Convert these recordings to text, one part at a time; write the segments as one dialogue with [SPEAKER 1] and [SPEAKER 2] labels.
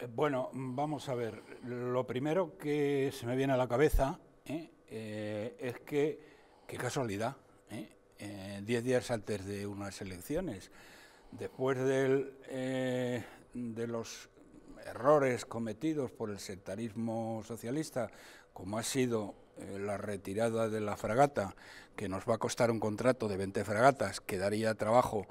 [SPEAKER 1] Eh, bueno, vamos a ver. Lo primero que se me viene a la cabeza ¿eh? Eh, es que, qué casualidad, diez días antes de unas elecciones, después de los errores cometidos por el sectarismo socialista, como ha sido la retirada de la fragata, que nos va a costar un contrato de 20 fragatas, que daría trabajo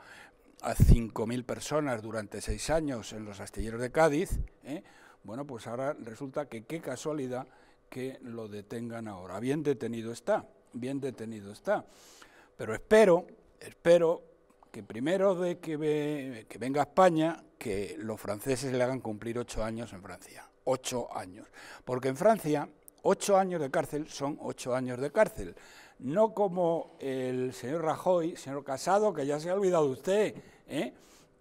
[SPEAKER 1] a 5.000 personas durante seis años en los astilleros de Cádiz, ¿eh? bueno, pues ahora resulta que qué casualidad que lo detengan ahora. Bien detenido está, bien detenido está. Pero espero, espero que primero de que, que venga a España, que los franceses le hagan cumplir ocho años en Francia. Ocho años. Porque en Francia, ocho años de cárcel son ocho años de cárcel. No como el señor Rajoy, señor Casado, que ya se ha olvidado usted, ¿eh?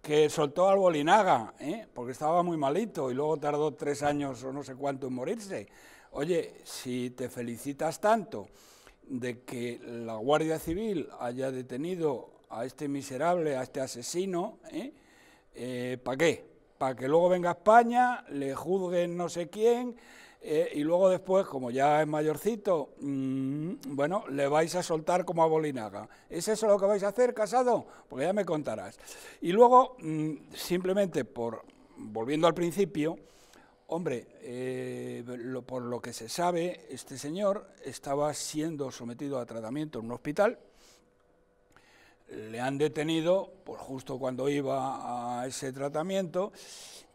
[SPEAKER 1] que soltó al Bolinaga, ¿eh? porque estaba muy malito y luego tardó tres años o no sé cuánto en morirse. Oye, si te felicitas tanto de que la Guardia Civil haya detenido a este miserable, a este asesino, ¿eh? eh para qué? Para que luego venga a España, le juzguen no sé quién, eh, y luego después, como ya es mayorcito, mm, bueno, le vais a soltar como a Bolinaga. ¿Es eso lo que vais a hacer, casado? Porque ya me contarás. Y luego, mm, simplemente por, volviendo al principio, hombre, eh, por lo que se sabe, este señor estaba siendo sometido a tratamiento en un hospital. Le han detenido, pues, justo cuando iba a ese tratamiento,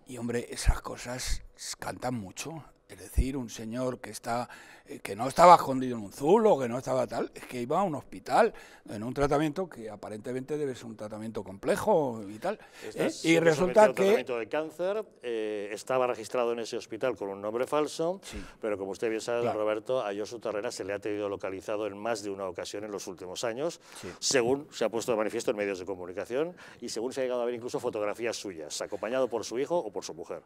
[SPEAKER 1] y hombre, esas cosas cantan mucho, es decir, un señor que, está, eh, que no estaba escondido en un zulo, que no estaba tal, es que iba a un hospital en un tratamiento que aparentemente debe ser un tratamiento complejo y tal. ¿eh? Y resulta que... tratamiento
[SPEAKER 2] de cáncer, eh, estaba registrado en ese hospital con un nombre falso, pero como usted bien sabe, Roberto, a Josu Terrena se le ha tenido localizado en más de una ocasión en los últimos años, según se ha puesto de manifiesto en medios de comunicación y según se ha llegado a ver incluso fotografías suyas, acompañado por su hijo o por su mujer.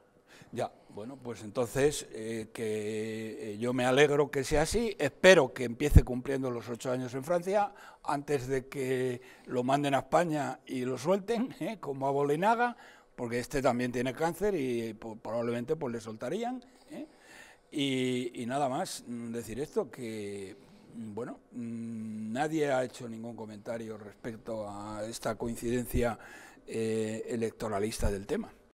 [SPEAKER 1] Ya, bueno, pues entonces eh, que eh, yo me alegro que sea así, espero que empiece cumpliendo los ocho años en Francia antes de que lo manden a España y lo suelten, ¿eh? como a Bolinaga, porque este también tiene cáncer y probablemente pues le soltarían. Y, y, nada más mm, decir esto, que mm, bueno, mm, nadie ha hecho ningún comentario respecto a esta coincidencia electoralista del tema.